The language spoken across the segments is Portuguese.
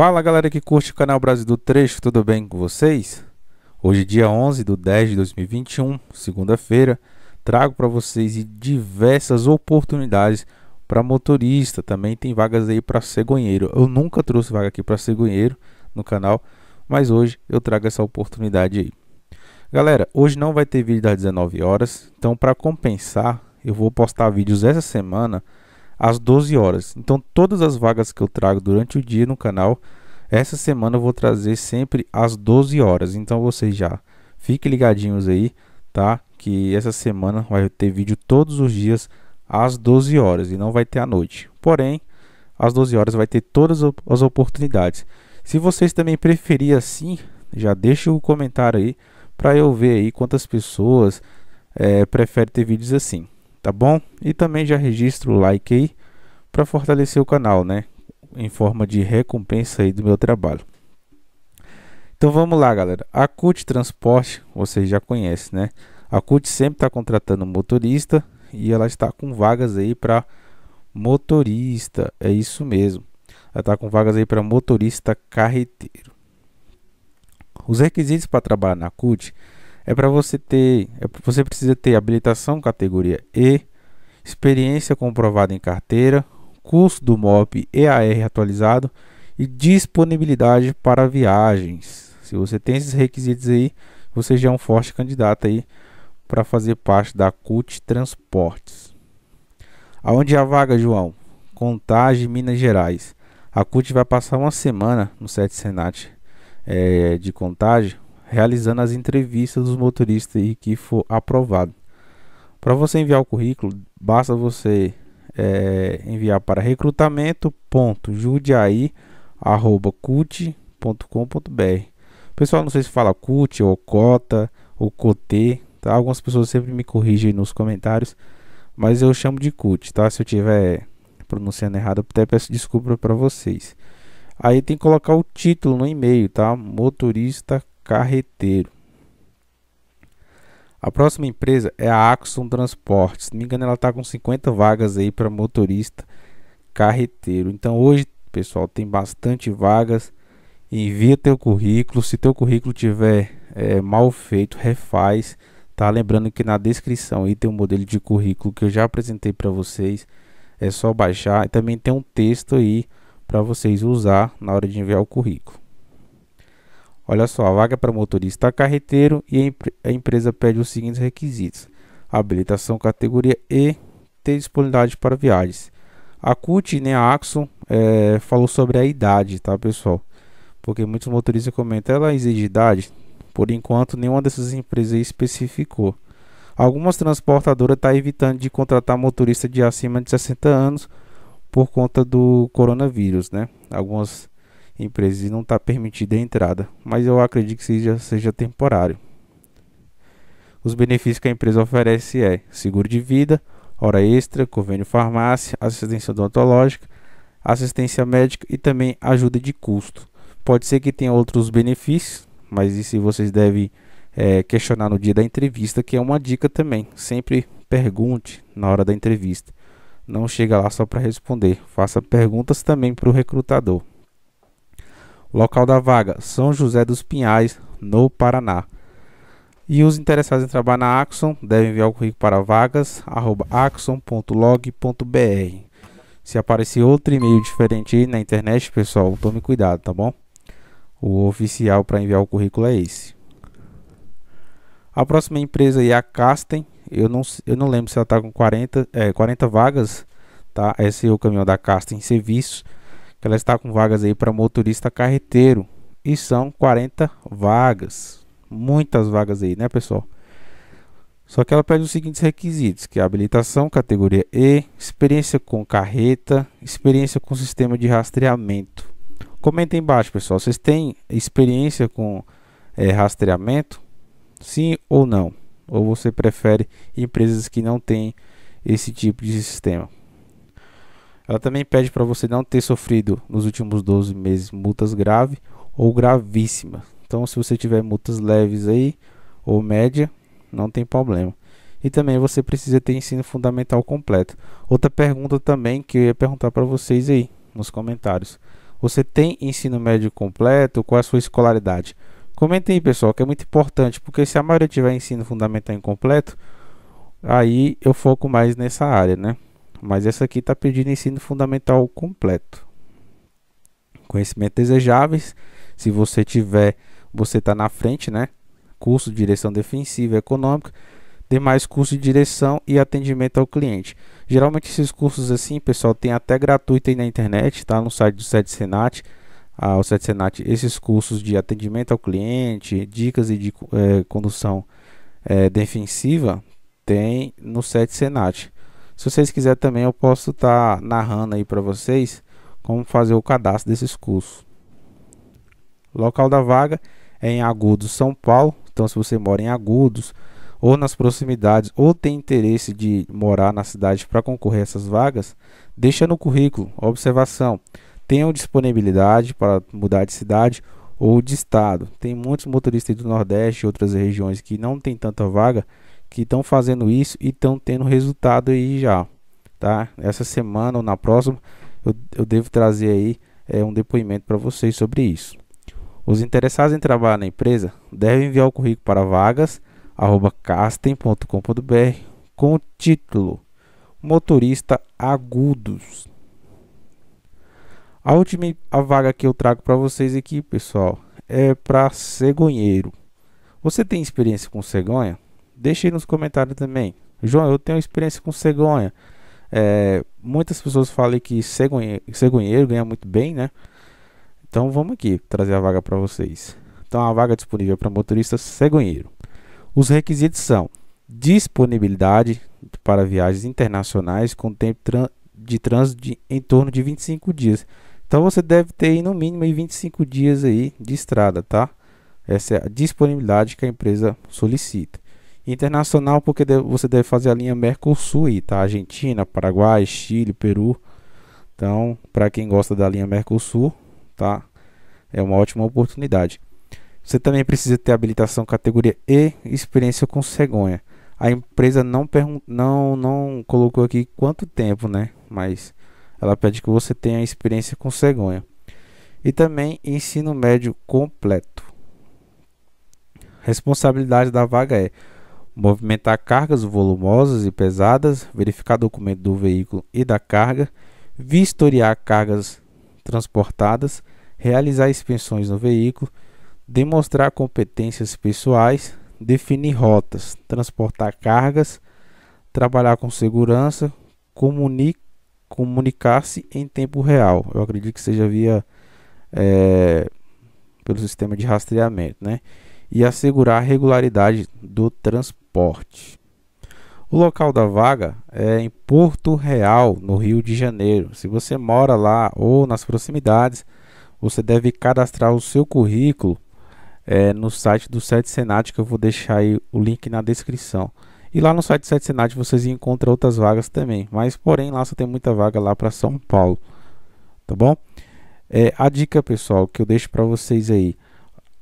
Fala galera que curte o canal Brasil do Trecho, tudo bem com vocês? Hoje, dia 11 de 10 de 2021, segunda-feira, trago para vocês diversas oportunidades para motorista. Também tem vagas aí para cegonheiro. Eu nunca trouxe vaga aqui para cegonheiro no canal, mas hoje eu trago essa oportunidade aí. Galera, hoje não vai ter vídeo das 19 horas, então para compensar, eu vou postar vídeos essa semana às 12 horas. Então, todas as vagas que eu trago durante o dia no canal, essa semana eu vou trazer sempre às 12 horas. Então, vocês já fiquem ligadinhos aí, tá? Que essa semana vai ter vídeo todos os dias às 12 horas e não vai ter à noite. Porém, às 12 horas vai ter todas as oportunidades. Se vocês também preferirem assim, já deixa o comentário aí para eu ver aí quantas pessoas é, preferem ter vídeos assim tá bom? E também já registro o like aí para fortalecer o canal, né? Em forma de recompensa aí do meu trabalho. Então vamos lá, galera. A CUT Transporte, vocês já conhecem, né? A CUT sempre está contratando motorista e ela está com vagas aí para motorista, é isso mesmo. Ela está com vagas aí para motorista carreteiro. Os requisitos para trabalhar na CUT é para você ter, é, você precisa ter habilitação categoria E, experiência comprovada em carteira, curso do MOP EAR atualizado e disponibilidade para viagens. Se você tem esses requisitos aí, você já é um forte candidato aí para fazer parte da CUT Transportes. Aonde é a vaga, João? Contagem, Minas Gerais. A CUT vai passar uma semana no 7 Senat é, de Contagem, realizando as entrevistas dos motoristas e que for aprovado. Para você enviar o currículo, basta você é, enviar para recrutamento.judiaí.cult.com.br. Pessoal, não sei se fala CUT ou COTA ou COTE, tá? Algumas pessoas sempre me corrigem nos comentários, mas eu chamo de CUT, tá? Se eu tiver pronunciando errado, até peço desculpa para vocês. Aí tem que colocar o título no e-mail, tá? Motorista carreteiro. A próxima empresa é a Axon Transportes. Se não me engano, ela está com 50 vagas aí para motorista carreteiro. Então hoje, pessoal, tem bastante vagas. Envia teu currículo. Se teu currículo tiver é, mal feito, refaz. Tá lembrando que na descrição aí tem um modelo de currículo que eu já apresentei para vocês. É só baixar e também tem um texto aí para vocês usar na hora de enviar o currículo. Olha só, a vaga para motorista carreteiro e a empresa pede os seguintes requisitos: habilitação categoria E, ter disponibilidade para viagens. A CUT, né, a Axon, é, falou sobre a idade, tá, pessoal? Porque muitos motoristas comentam, ela exige idade? Por enquanto, nenhuma dessas empresas especificou. Algumas transportadoras estão tá evitando de contratar motorista de acima de 60 anos por conta do coronavírus, né? Algumas empresas e não está permitida a entrada, mas eu acredito que seja, seja temporário. Os benefícios que a empresa oferece é seguro de vida, hora extra, convênio farmácia, assistência odontológica, assistência médica e também ajuda de custo. Pode ser que tenha outros benefícios, mas isso vocês devem é, questionar no dia da entrevista, que é uma dica também. Sempre pergunte na hora da entrevista. Não chega lá só para responder. Faça perguntas também para o recrutador. Local da vaga: São José dos Pinhais, no Paraná. E os interessados em trabalhar na Axon devem enviar o currículo para vagas@axon.log.br. Se aparecer outro e-mail diferente na internet, pessoal, tome cuidado, tá bom? O oficial para enviar o currículo é esse. A próxima empresa é a Casten. Eu não, eu não lembro se ela está com 40, é, 40 vagas. Tá? Esse é o caminhão da Casten Serviços que ela está com vagas aí para motorista carreteiro e são 40 vagas. Muitas vagas aí, né, pessoal? Só que ela pede os seguintes requisitos, que é habilitação categoria E, experiência com carreta, experiência com sistema de rastreamento. Comenta embaixo, pessoal, vocês têm experiência com é, rastreamento? Sim ou não? Ou você prefere empresas que não têm esse tipo de sistema? Ela também pede para você não ter sofrido nos últimos 12 meses multas graves ou gravíssimas. Então, se você tiver multas leves aí ou média, não tem problema. E também você precisa ter ensino fundamental completo. Outra pergunta também que eu ia perguntar para vocês aí nos comentários. Você tem ensino médio completo? Qual é a sua escolaridade? Comentem aí, pessoal, que é muito importante, porque se a maioria tiver ensino fundamental incompleto, aí eu foco mais nessa área, né? Mas essa aqui está pedindo ensino fundamental completo. Conhecimentos desejáveis, se você tiver, você está na frente, né? Curso de direção defensiva e econômica, demais cursos de direção e atendimento ao cliente. Geralmente esses cursos assim, pessoal, tem até gratuito aí na internet, tá? No site do Sede Senat, ah, o Sede Senat, esses cursos de atendimento ao cliente, dicas e de eh, condução eh, defensiva, tem no Sede Senat. Se vocês quiserem também, eu posso estar tá narrando aí para vocês como fazer o cadastro desses cursos. Local da vaga é em Agudos, São Paulo. Então, se você mora em Agudos ou nas proximidades ou tem interesse de morar na cidade para concorrer a essas vagas, deixa no currículo observação. Tenham disponibilidade para mudar de cidade ou de estado. Tem muitos motoristas do Nordeste e outras regiões que não tem tanta vaga que estão fazendo isso e estão tendo resultado aí já, tá? Essa semana ou na próxima eu, eu devo trazer aí é, um depoimento para vocês sobre isso. Os interessados em trabalhar na empresa devem enviar o currículo para vagas@castem.com.br com o título Motorista Agudos. A última a vaga que eu trago para vocês aqui, pessoal, é para cegonheiro. Você tem experiência com cegonha? Deixe aí nos comentários também. João, eu tenho experiência com cegonha. É, muitas pessoas falam que cegonheiro, cegonheiro ganha muito bem, né? Então vamos aqui trazer a vaga para vocês. Então a vaga é disponível para motorista cegonheiro. Os requisitos são disponibilidade para viagens internacionais com tempo de trânsito de, em torno de 25 dias. Então você deve ter no mínimo 25 dias aí de estrada, tá? Essa é a disponibilidade que a empresa solicita. Internacional, porque você deve fazer a linha Mercosul, tá? Argentina, Paraguai, Chile, Peru. Então, para quem gosta da linha Mercosul, tá? É uma ótima oportunidade. Você também precisa ter habilitação categoria E, experiência com cegonha. A empresa não, não, não colocou aqui quanto tempo, né? Mas ela pede que você tenha experiência com cegonha. E também ensino médio completo. Responsabilidade da vaga é movimentar cargas volumosas e pesadas, verificar documento do veículo e da carga, vistoriar cargas transportadas, realizar inspeções no veículo, demonstrar competências pessoais, definir rotas, transportar cargas, trabalhar com segurança, comuni comunicar-se em tempo real. Eu acredito que seja via é, pelo sistema de rastreamento, né? E assegurar a regularidade do transporte o local da vaga é em Porto Real, no Rio de Janeiro. Se você mora lá ou nas proximidades, você deve cadastrar o seu currículo é, no site do Sete Senat, que eu vou deixar o link na descrição. E lá no site do Sete Senat vocês encontram outras vagas também, mas porém lá só tem muita vaga lá para São Paulo, tá bom? É, a dica pessoal que eu deixo para vocês aí,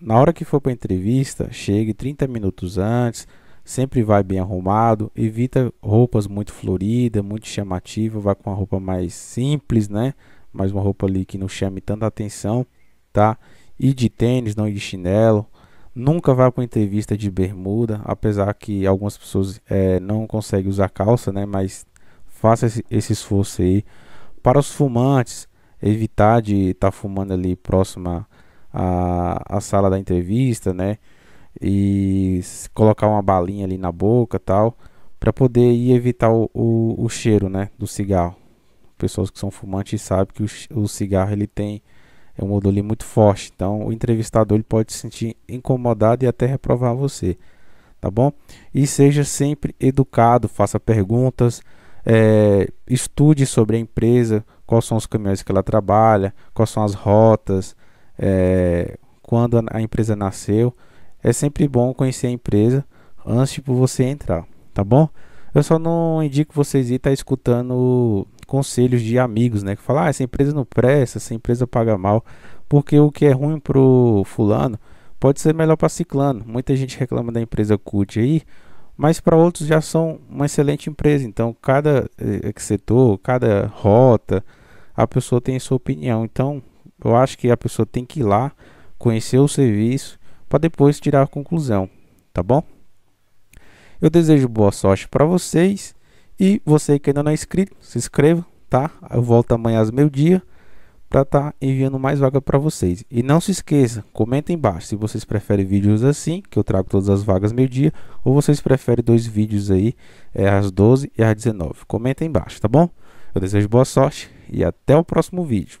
na hora que for para entrevista, chegue 30 minutos antes sempre vai bem arrumado, evita roupas muito floridas, muito chamativas, vai com uma roupa mais simples, né? Mais uma roupa ali que não chame tanta atenção, tá? E de tênis, não de chinelo. Nunca vá com entrevista de bermuda, apesar que algumas pessoas é, não conseguem usar calça, né? Mas faça esse, esse esforço aí. Para os fumantes, evitar de estar tá fumando ali próxima à, à sala da entrevista, né? e colocar uma balinha ali na boca tal para poder ir evitar o, o, o, cheiro né do cigarro pessoas que são fumantes sabem que o, o cigarro ele tem é um odor muito forte então o entrevistador ele pode se sentir incomodado e até reprovar você tá bom e seja sempre educado faça perguntas é, estude sobre a empresa quais são os caminhões que ela trabalha quais são as rotas é, quando a empresa nasceu é sempre bom conhecer a empresa antes de você entrar, tá bom? Eu só não indico vocês ir estar tá escutando conselhos de amigos, né? Que falar ah, essa empresa não presta, essa empresa paga mal. Porque o que é ruim pro fulano pode ser melhor para ciclano. Muita gente reclama da empresa CUT aí, mas para outros já são uma excelente empresa. Então, cada eh, setor, cada rota, a pessoa tem a sua opinião. Então, eu acho que a pessoa tem que ir lá, conhecer o serviço para depois tirar a conclusão, tá bom? Eu desejo boa sorte para vocês e você que ainda não é inscrito, se inscreva, tá? Eu volto amanhã às meio-dia para estar tá enviando mais vaga para vocês. E não se esqueça, comenta embaixo se vocês preferem vídeos assim, que eu trago todas as vagas meio-dia, ou vocês preferem dois vídeos aí, é, às 12 e às 19. Comenta embaixo, tá bom? Eu desejo boa sorte e até o próximo vídeo.